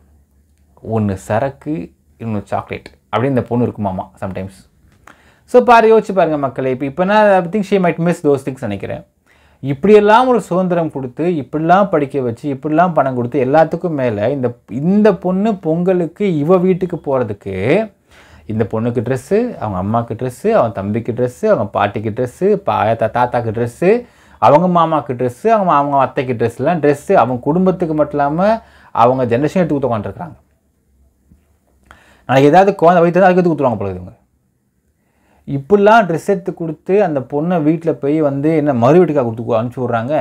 ஒன்று சரக்கு இன்னொன்று சாக்லேட் அப்படின்னு இந்த பொண்ணு இருக்குமாமா சம்டைம்ஸ் ஸோ பாரு யோசிச்சு பாருங்கள் மக்களை இப்போ இப்போ நான் think she might miss those things நினைக்கிறேன் இப்படியெல்லாம் ஒரு சுதந்திரம் கொடுத்து இப்படிலாம் படிக்க வச்சு இப்படிலாம் பணம் கொடுத்து எல்லாத்துக்கும் மேலே இந்த இந்த பொண்ணு பொங்கலுக்கு இவ வீட்டுக்கு போகிறதுக்கு இந்த பொண்ணுக்கு ட்ரெஸ்ஸு அவங்க அம்மாவுக்கு ட்ரெஸ்ஸு அவங்க தம்பிக்கு ட்ரெஸ்ஸு அவங்க பாட்டிக்கு ட்ரெஸ்ஸு பா தாத்தாக்கு ட்ரெஸ்ஸு அவங்க மாமாவுக்கு ட்ரெஸ்ஸு அவங்க அவங்க அத்தைக்கு ட்ரெஸ்லாம் ட்ரெஸ்ஸு அவங்க குடும்பத்துக்கு மட்டும் இல்லாமல் அவங்க ஜென்ரேஷன் எடுத்து கொடுத்து நாளைக்கு ஏதாவது குழந்தை வயிற்று அதுக்கு எடுத்து கொடுத்துருவாங்க போல இவங்க இப்படிலாம் ட்ரெஸ் எடுத்து கொடுத்து அந்த பொண்ணை வீட்டில் போய் வந்து என்ன மறு வீட்டுக்காக கொடுத்து அனுப்பிச்சி விட்றாங்க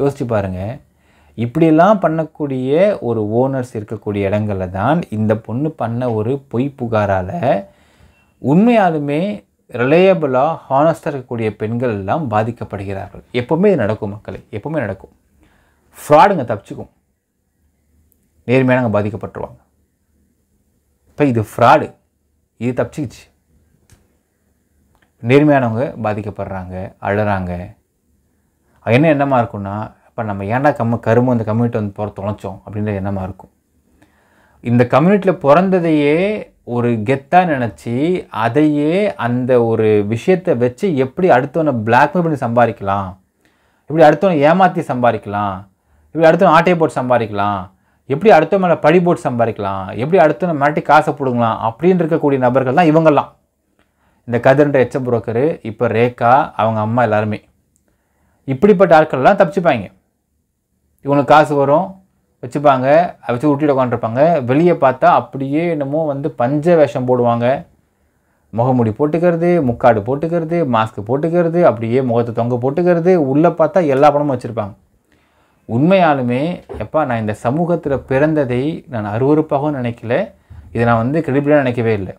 யோசிச்சு பாருங்கள் இப்படியெல்லாம் பண்ணக்கூடிய ஒரு ஓனர்ஸ் இருக்கக்கூடிய இடங்களில் தான் இந்த பொண்ணு பண்ண ஒரு பொய் புகாரால் உண்மையாலுமே ரிலையபிளாக ஹானஸ்டாக இருக்கக்கூடிய பெண்கள் எல்லாம் பாதிக்கப்படுகிறார்கள் எப்போவுமே இது நடக்கும் மக்களை எப்போவுமே நடக்கும் ஃப்ராடுங்க தப்பிச்சுக்கும் நேர்மையானவங்க பாதிக்கப்பட்டுருவாங்க இப்போ இது ஃப்ராடு இது தப்பிச்சிக்கிச்சு நேர்மையானவங்க பாதிக்கப்படுறாங்க அழுறாங்க என்ன என்னமாக இருக்குன்னா இப்போ நம்ம ஏன்டா கம்ம கரும்பு அந்த கம்யூனிட்டி வந்து போகிற தொலைச்சோம் அப்படின்ற எண்ணமாக இருக்கும் இந்த கம்யூனிட்டியில் பிறந்ததையே ஒரு கெத்தாக நினச்சி அதையே அந்த ஒரு விஷயத்தை வச்சு எப்படி அடுத்தவனை பிளாக்மெயில் பண்ணி சம்பாதிக்கலாம் இப்படி அடுத்தவனை ஏமாற்றி சம்பாதிக்கலாம் இப்படி அடுத்தவன் ஆட்டை போட்டு சம்பாதிக்கலாம் எப்படி அடுத்தவன் மேலே பழி போட்டு சம்பாதிக்கலாம் எப்படி அடுத்தவனை மிரட்டி காசை போடுங்களாம் அப்படின்னு இருக்கக்கூடிய நபர்கள் தான் இவங்கெல்லாம் இந்த கதிர்ன்ற எச்ச புரோக்கரு இப்போ ரேகா அவங்க அம்மா எல்லாருமே இப்படிப்பட்ட ஆட்கள்லாம் தப்பிச்சுப்பாங்க இவங்களுக்கு காசு வரும் வச்சுப்பாங்க அதை வச்சு விட்டுட்டு உட்காந்துருப்பாங்க வெளியே பார்த்தா அப்படியே என்னமோ வந்து பஞ்ச வேஷம் போடுவாங்க முகமுடி போட்டுக்கிறது முக்காடு போட்டுக்கிறது மாஸ்க் போட்டுக்கிறது அப்படியே முகத்தை தொங்க போட்டுக்கிறது உள்ளே பார்த்தா எல்லா பணமும் வச்சுருப்பாங்க உண்மையாலுமே எப்பா நான் இந்த சமூகத்தில் பிறந்ததை நான் அருவறுப்பாகவும் நினைக்கல இதை நான் வந்து கிரெடிபிளாக நினைக்கவே இல்லை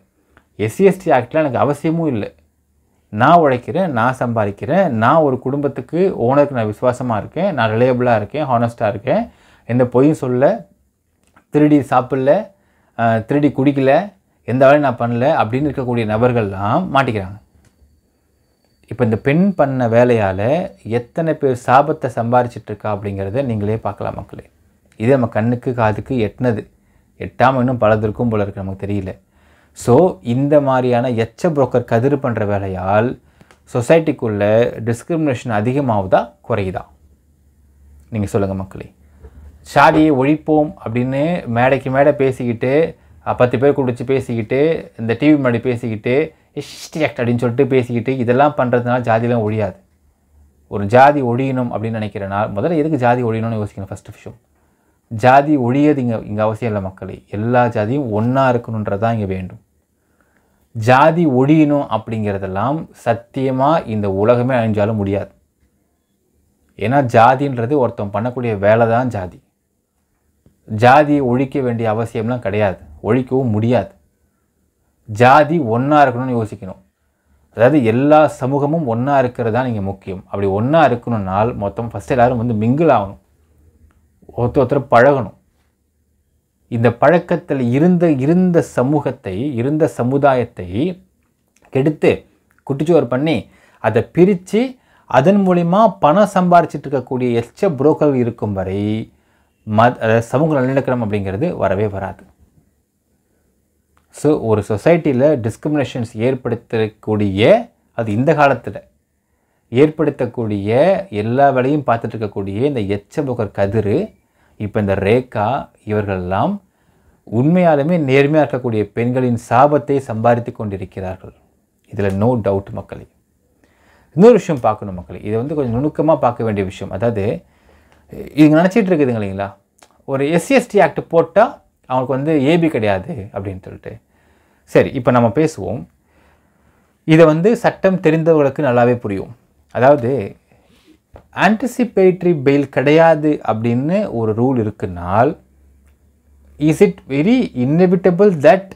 எஸ்சிஎஸ்டி ஆக்டில் எனக்கு அவசியமும் இல்லை நான் உழைக்கிறேன் நான் சம்பாதிக்கிறேன் நான் ஒரு குடும்பத்துக்கு ஓனருக்கு நான் விசுவாசமாக இருக்கேன் நான் ரிலேயபிளாக இருக்கேன் ஹானஸ்ட்டாக இருக்கேன் எந்த பொய்யும் சொல்ல திருடி சாப்பிடல திருடி குடிக்கல எந்த வேலையும் நான் பண்ணல அப்படின்னு இருக்கக்கூடிய நபர்கள்லாம் மாட்டிக்கிறாங்க இப்போ இந்த பெண் பண்ண வேலையால் எத்தனை பேர் சாபத்தை சம்பாரிச்சிட்ருக்கா அப்படிங்கிறத நீங்களே பார்க்கலாம் மக்களே இது நம்ம கண்ணுக்கு காதுக்கு எட்டினது எட்டாமல் இன்னும் பலது போல இருக்குது நமக்கு தெரியல ஸோ இந்த மாதிரியான எச்ச புரோக்கர் கதிர் பண்ணுற வேலையால் சொசைட்டிக்குள்ளே டிஸ்கிரிமினேஷன் அதிகமாகுதா குறையுதா நீங்கள் சொல்லுங்கள் மக்களே சாதியை ஒழிப்போம் அப்படின்னு மேடைக்கு மேடை பேசிக்கிட்டு பத்து பேர் குடிச்சு பேசிக்கிட்டு இந்த டிவி முன்னாடி பேசிக்கிட்டு ஆக்ட் அப்படின்னு சொல்லிட்டு பேசிக்கிட்டு இதெல்லாம் பண்ணுறதுனால ஜாதியெலாம் ஒழியாது ஒரு ஜாதி ஒழியணும் அப்படின்னு நினைக்கிறனால் முதல்ல எதுக்கு ஜாதி ஒழியணும்னு யோசிக்கணும் ஃபஸ்ட் விஷயம் ஜாதி ஒழியது இங்கே இங்கே அவசியம் இல்லை மக்களே எல்லா ஜாதியும் ஒன்றா இருக்கணுன்றது தான் இங்கே வேண்டும் ஜாதி ஒழியணும் அப்படிங்கிறதெல்லாம் சத்தியமாக இந்த உலகமே அழிஞ்சாலும் முடியாது ஏன்னா ஜாதின்றது ஒருத்தன் பண்ணக்கூடிய வேலை தான் ஜாதி ஜாதியை ஒழிக்க வேண்டிய அவசியம்லாம் கிடையாது ஒழிக்கவும் முடியாது ஜாதி ஒன்றா இருக்கணும்னு யோசிக்கணும் அதாவது எல்லா சமூகமும் ஒன்றா இருக்கிறது தான் இங்கே முக்கியம் அப்படி ஒன்றா இருக்கணும்னால் மொத்தம் ஃபஸ்ட்டு எல்லோரும் வந்து மிங்கிள் ஆகணும் ஒருத்தர் ஒருத்தர் பழகணும் இந்த பழக்கத்தில் இருந்த இருந்த சமூகத்தை இருந்த சமுதாயத்தை கெடுத்து குட்டிச்சோர் பண்ணி அதை பிரித்து அதன் மூலிமா பணம் சம்பாரிச்சிட்டு இருக்கக்கூடிய எச்ச புரோக்கர்கள் இருக்கும் வரை மத் சமூக நல்லிணக்கம் அப்படிங்கிறது வரவே வராது ஸோ ஒரு சொசைட்டியில் டிஸ்கிரிமினேஷன்ஸ் ஏற்படுத்தக்கூடிய அது இந்த காலத்தில் ஏற்படுத்தக்கூடிய எல்லா வேலையும் பார்த்துட்டு இருக்கக்கூடிய இந்த புகர் கதிர் இப்போ இந்த ரேகா இவர்களெல்லாம் உண்மையாலுமே நேர்மையாக இருக்கக்கூடிய பெண்களின் சாபத்தை சம்பாதித்து கொண்டிருக்கிறார்கள் இதில் நோ டவுட் மக்களே இன்னொரு விஷயம் பார்க்கணும் மக்களை இதை வந்து கொஞ்சம் நுணுக்கமாக பார்க்க வேண்டிய விஷயம் அதாவது இவங்க நினச்சிட்டு இருக்குதுங்க இல்லைங்களா ஒரு எஸ்சிஎஸ்டி ஆக்ட் போட்டால் அவங்களுக்கு வந்து ஏபி கிடையாது அப்படின்னு சொல்லிட்டு சரி இப்போ நம்ம பேசுவோம் இதை வந்து சட்டம் தெரிந்தவர்களுக்கு நல்லாவே புரியும் அதாவது ஆன்டிசிபேட்ரி பெயில் கிடையாது அப்படின்னு ஒரு ரூல் இருக்குனால் is it very inevitable that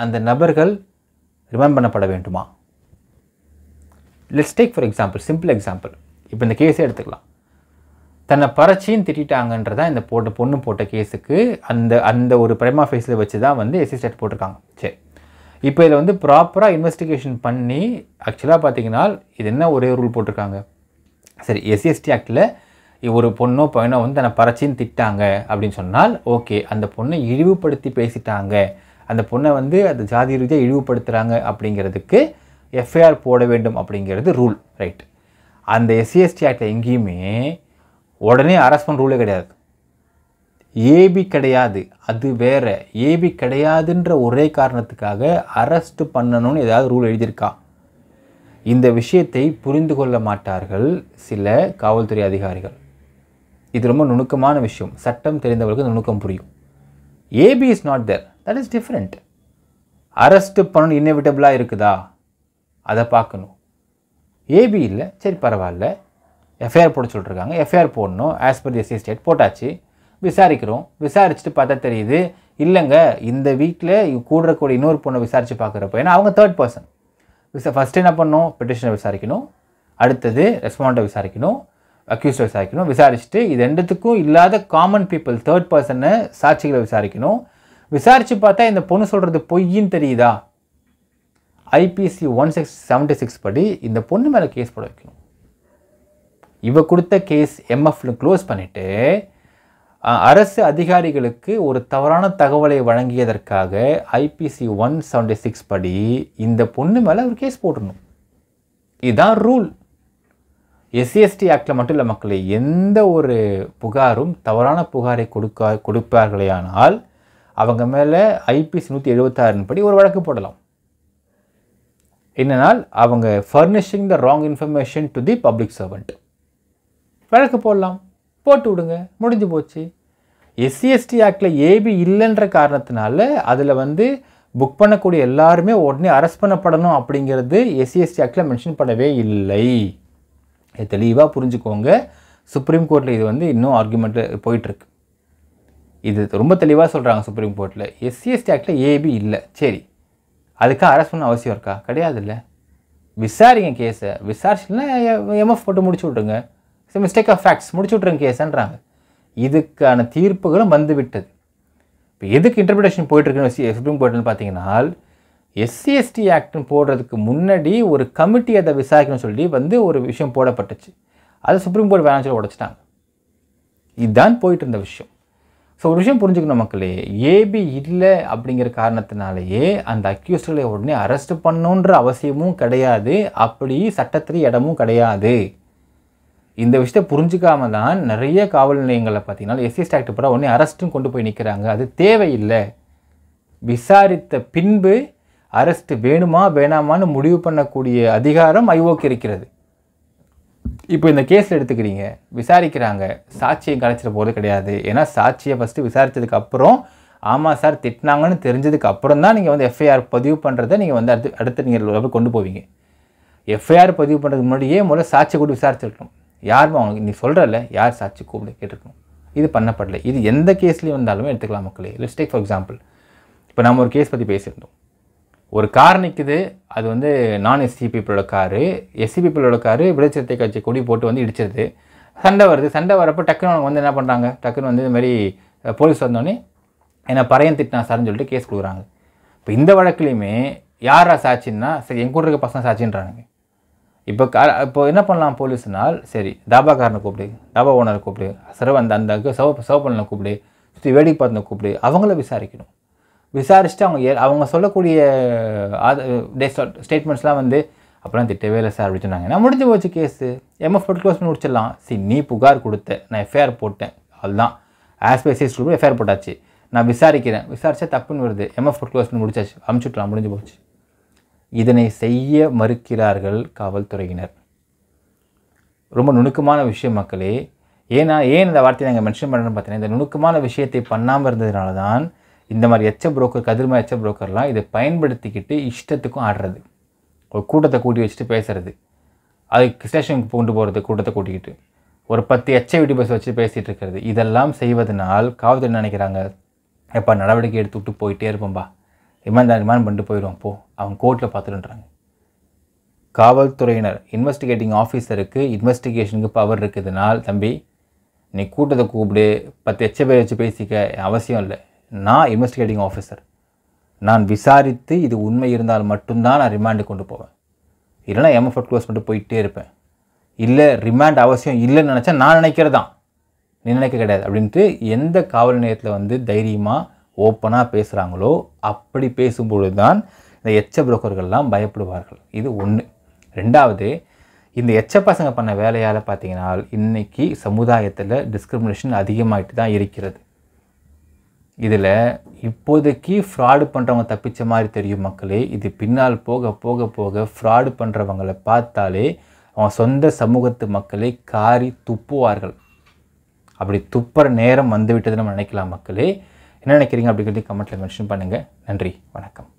அந்த நபர்கள் ரிமைண்ட் பண்ணப்பட வேண்டுமா let's take for example simple example இப்போ இந்த கேஸே எடுத்துக்கலாம் தன்னை பறச்சின்னு திட்டாங்கன்றதான் இந்த போட்ட பொண்ணு போட்ட கேஸுக்கு அந்த அந்த ஒரு பிரைமா ஃபேஸில் வச்சு தான் வந்து எஸ்சி ஸ்டேட் போட்டிருக்காங்க சரி இப்போ இதில் வந்து ப்ராப்பராக இன்வெஸ்டிகேஷன் பண்ணி ஆக்சுவலாக பார்த்தீங்கன்னா இது என்ன ஒரே ரூல் போட்டிருக்காங்க சரி எஸ்சிஎஸ்டி ஆக்டில் e ஒரு பொண்ணோ பையனோ வந்து தன்னை பறச்சின்னு திட்டாங்க அப்படின்னு சொன்னால் ஓகே அந்த பொண்ணை இழிவுபடுத்தி பேசிட்டாங்க அந்த பொண்ணை வந்து அது ஜாதி ரீதியாக இழிவுபடுத்துகிறாங்க அப்படிங்கிறதுக்கு எஃப்ஐஆர் போட வேண்டும் அப்படிங்கிறது ரூல் ரைட் அந்த எஸ்சிஎஸ்டி ஆக்டில் e எங்கேயுமே உடனே அரஸ்மெண்ட் ரூலே கிடையாது ஏபி கிடையாது அது வேறு ஏபி கிடையாதுன்ற ஒரே காரணத்துக்காக அரெஸ்ட் பண்ணணும்னு ஏதாவது ரூல் எழுதியிருக்கா இந்த விஷயத்தை புரிந்து கொள்ள மாட்டார்கள் சில காவல்துறை அதிகாரிகள் இது ரொம்ப நுணுக்கமான விஷயம் சட்டம் தெரிந்தவர்களுக்கு நுணுக்கம் புரியும் AB is not there that is different arrest பண்ணணும் இன்னெவிட்டபிளாக இருக்குதா அதை பார்க்கணும் ஏபி இல்லை சரி பரவாயில்ல எஃப்ஐஆர் போட சொல்லிருக்காங்க எஃப்ஐஆர் போடணும் ஆஸ் பர் எஸ்சி ஸ்டேட் போட்டாச்சு விசாரிக்கிறோம் விசாரிச்சுட்டு பார்த்தா தெரியுது இல்லைங்க இந்த வீட்டில் கூடுறக்கூடிய இன்னொரு பொண்ணை விசாரித்து பார்க்குறப்ப ஏன்னா அவங்க தேர்ட் பர்சன் விசா ஃபஸ்ட்டு என்ன பண்ணோம் பெட்டிஷனை விசாரிக்கணும் அடுத்தது ரெஸ்பாண்டை விசாரிக்கணும் அக்யூஸ்டை விசாரிக்கணும் விசாரிச்சுட்டு இது ரெண்டுத்துக்கும் இல்லாத காமன் பீப்புள் தேர்ட் பர்சனை சாட்சிகளை விசாரிக்கணும் விசாரித்து பார்த்தா இந்த பொண்ணு சொல்கிறது பொய்யின்னு தெரியுதா IPC one six seventy six படி இந்த பொண்ணு மேலே கேஸ் போட வைக்கணும் இவ கொடுத்த கேஸ் எம்எஃப்ல க்ளோஸ் பண்ணிவிட்டு அரசு அதிகாரிகளுக்கு ஒரு தவறான தகவலை வழங்கியதற்காக ஐபிசி ஒன் செவன்டி சிக்ஸ் படி இந்த பொண்ணு மேலே ஒரு கேஸ் போட்டணும் இதுதான் ரூல் எஸ்சிஎஸ்டி ஆக்டில் மட்டும் இல்லை மக்களை எந்த ஒரு புகாரும் தவறான புகாரை கொடுக்க கொடுப்பார்களேயானால் அவங்க மேலே ஐபிசி நூற்றி எழுபத்தாறின் படி ஒரு வழக்கு போடலாம் என்னென்னால் அவங்க furnishing the wrong information to the public servant வழக்கு போடலாம் போட்டு விடுங்க முடிஞ்சு போச்சு எஸ்சிஎஸ்டி ஆக்டில் ஏபி இல்லைன்ற காரணத்தினால அதில் வந்து புக் பண்ணக்கூடிய எல்லாருமே உடனே அரெஸ்ட் பண்ணப்படணும் அப்படிங்கிறது எஸ்சிஎஸ்டி ஆக்டில் மென்ஷன் பண்ணவே இல்லை தெளிவாக புரிஞ்சுக்கோங்க சுப்ரீம் கோர்ட்டில் இது வந்து இன்னும் ஆர்குமெண்ட்டு போயிட்டுருக்கு இது ரொம்ப தெளிவாக சொல்கிறாங்க சுப்ரீம் கோர்ட்டில் எஸ்சிஎஸ்டி ஆக்டில் ஏபி இல்லை சரி அதுக்காக அரெஸ்ட் பண்ண அவசியம் இருக்கா கிடையாது இல்லை விசாரிங்க கேஸை விசாரிச்சுன்னா எம்எஃப் போட்டு முடிச்சு விட்ருங்க மிஸ்டேக் ஆஃப் ஃபேக்ட்ஸ் முடிச்சு விட்ருங்க கேஸன்றாங்க இதுக்கான தீர்ப்புகளும் வந்துவிட்டது இப்போ எதுக்கு இன்டர்பிரேஷன் போயிட்டுருக்குன்னு சுப்ரீம் கோர்ட்னு பார்த்தீங்கன்னா எஸ்சி எஸ்டி ஆக்ட்னு போடுறதுக்கு முன்னாடி ஒரு கமிட்டி அதை விசாரிக்கணும் சொல்லி வந்து ஒரு விஷயம் போடப்பட்டுச்சு அதை சுப்ரீம் கோர்ட் வேணாம் சொல்லி உடச்சிட்டாங்க இதுதான் போயிட்டு இருந்த விஷயம் ஸோ ஒரு விஷயம் புரிஞ்சுக்கணும் மக்களே ஏபி இல்லை அப்படிங்கிற காரணத்தினாலேயே அந்த அக்யூஸ்டர்களை உடனே அரெஸ்ட் பண்ணுன்ற அவசியமும் கிடையாது அப்படி சட்டத்திரி இடமும் கிடையாது இந்த விஷயத்தை புரிஞ்சிக்காம தான் நிறைய காவல் நிலையங்களை பார்த்தீங்கன்னா எஸ்சிஎஸ்டி ஆக்ட் படம் உடனே அரெஸ்ட்டும் கொண்டு போய் நிற்கிறாங்க அது தேவையில்லை விசாரித்த பின்பு அரெஸ்ட் வேணுமா வேணாமான்னு முடிவு பண்ணக்கூடிய அதிகாரம் ஐஓக்கு இருக்கிறது இப்போ இந்த கேஸ் எடுத்துக்கிறீங்க விசாரிக்கிறாங்க சாட்சியை கலைச்சிட போகிறது கிடையாது ஏன்னா சாட்சியை ஃபஸ்ட்டு விசாரித்ததுக்கு அப்புறம் ஆமாம் சார் திட்டினாங்கன்னு தெரிஞ்சதுக்கு அப்புறம் தான் நீங்கள் வந்து எஃப்ஐஆர் பதிவு பண்ணுறதை நீங்கள் வந்து அடுத்து அடுத்த நீங்கள் கொண்டு போவீங்க எஃப்ஐஆர் பதிவு பண்ணுறதுக்கு முன்னாடியே முதல்ல சாட்சியை கூட விசாரிச்சிருக்கணும் யாரும் அவங்களுக்கு நீ சொல்கிறல்ல யார் சாட்சி கூப்பிட கேட்டிருக்கணும் இது பண்ணப்படலை இது எந்த கேஸ்லேயும் வந்தாலுமே எடுத்துக்கலாம் மக்களே லெட்ஸ் டேக் ஃபார் எக்ஸாம்பிள் இப்போ நம்ம ஒரு கேஸ் பற்றி பேசியிருந்தோம் ஒரு கார் நிற்குது அது வந்து நான் எஸ்சி பீப்புளோட காரு எஸ்சி பீப்புளோட காரு விடுதலை கட்சி கொடி போட்டு வந்து இடிச்சிருது சண்டை வருது சண்டை வரப்போ டக்குன்னு அவங்க வந்து என்ன பண்ணுறாங்க டக்குன்னு வந்து இதுமாரி போலீஸ் வந்தோடனே என்னை பறையன் திட்டினா சார்னு சொல்லிட்டு கேஸ் கொடுக்குறாங்க இப்போ இந்த வழக்குலேயுமே யாரா சாட்சின்னா சரி எங்கூட கூட இருக்க பசங்க சாட்சின்றாங்க இப்போ க இப்போ என்ன பண்ணலாம் போலீஸ்னால் சரி தாபாக்காரனை கூப்பிடு தாபா ஓனரை கூப்பிடு சிறவ அந்த அந்த சிவப்பு சிவப்பண்ணனை கூப்பிடு சுற்றி வேடிக்கை பார்த்தனை கூப்பிடு அவங்கள விசாரிக்கணும் விசாரிச்சுட்டு அவங்க அவங்க சொல்லக்கூடிய ஸ்டேட்மெண்ட்ஸ்லாம் வந்து அப்புறம் திட்டவே இல்லை சார் அப்படின்னு சொன்னாங்க நான் முடிஞ்சு போச்சு கேஸு எம்எஃப் போட்டு க்ளோஸ் பண்ணி முடிச்சிடலாம் சரி நீ புகார் கொடுத்த நான் எஃப்ஐஆர் போட்டேன் அதுதான் ஆஸ் பை சிஸ் எஃப்ஐஆர் போட்டாச்சு நான் விசாரிக்கிறேன் விசாரித்தா தப்புன்னு வருது எம்எஃப் போட்டு க்ளோஸ் பண்ணி முடிச்சாச்சு அமுச்சுட்லாம் முடிஞ்சு போச்சு இதனை செய்ய மறுக்கிறார்கள் காவல்துறையினர் ரொம்ப நுணுக்கமான விஷயம் மக்களே ஏன்னா ஏன் இந்த வார்த்தையை நாங்கள் மென்ஷன் பண்ணுறோன்னு பார்த்தீங்கன்னா இந்த நுணுக்கமான விஷயத்தை பண்ணாமல் இருந்ததுனால தான் இந்த மாதிரி எச்ச புரோக்கர் கதிர்மா எச்ச புரோக்கர்லாம் இதை பயன்படுத்திக்கிட்டு இஷ்டத்துக்கும் ஆடுறது ஒரு கூட்டத்தை கூட்டி வச்சுட்டு பேசுகிறது அது ஸ்டேஷனுக்கு கொண்டு போகிறது கூட்டத்தை கூட்டிக்கிட்டு ஒரு பத்து எச்சை வீட்டு பஸ் வச்சு பேசிகிட்டு இருக்கிறது இதெல்லாம் செய்வதனால் காவல்துறை நினைக்கிறாங்க எப்போ நடவடிக்கை எடுத்து விட்டு போயிட்டே இருப்போம்பா ரிமாண்ட் ரிமாண்ட் பண்ணிட்டு போயிடுவோம் போ அவங்க கோர்ட்டில் பார்த்துட்டுன்றாங்க காவல்துறையினர் இன்வெஸ்டிகேட்டிங் ஆஃபீஸருக்கு இன்வெஸ்டிகேஷனுக்கு பவர் இருக்குதுனால் தம்பி நீ கூட்டத்தை கூப்பிடு பத்து எச்ச பேர் வச்சு பேசிக்க அவசியம் இல்லை நான் இன்வெஸ்டிகேட்டிங் ஆஃபீஸர் நான் விசாரித்து இது உண்மை இருந்தால் மட்டும்தான் நான் ரிமாண்டு கொண்டு போவேன் இல்லைனா எம்எஃப்எட் க்ளோஸ் மட்டும் போயிட்டே இருப்பேன் இல்லை ரிமாண்ட் அவசியம் இல்லைன்னு நினச்சா நான் நினைக்கிறதான் நீ நினைக்க கிடையாது அப்படின்ட்டு எந்த காவல் நிலையத்தில் வந்து தைரியமாக ஓப்பனாக பேசுகிறாங்களோ அப்படி பேசும்பொழுது தான் இந்த எச்ச புரோக்கர்கள்லாம் பயப்படுவார்கள் இது ஒன்று ரெண்டாவது இந்த எச்ச பசங்க பண்ண வேலையால் பார்த்தீங்கன்னா இன்றைக்கி சமுதாயத்தில் டிஸ்கிரிமினேஷன் அதிகமாகிட்டு தான் இருக்கிறது இதில் இப்போதைக்கு ஃப்ராடு பண்ணுறவங்க தப்பித்த மாதிரி தெரியும் மக்களே இது பின்னால் போக போக போக ஃப்ராடு பண்ணுறவங்களை பார்த்தாலே அவன் சொந்த சமூகத்து மக்களை காரி துப்புவார்கள் அப்படி துப்புற நேரம் வந்துவிட்டதுன்னு நம்ம நினைக்கலாம் மக்களே என்ன நினைக்கிறீங்க அப்படின்னு சொல்லி கமெண்ட்டில் மென்ஷன் பண்ணுங்கள் நன்றி வணக்கம்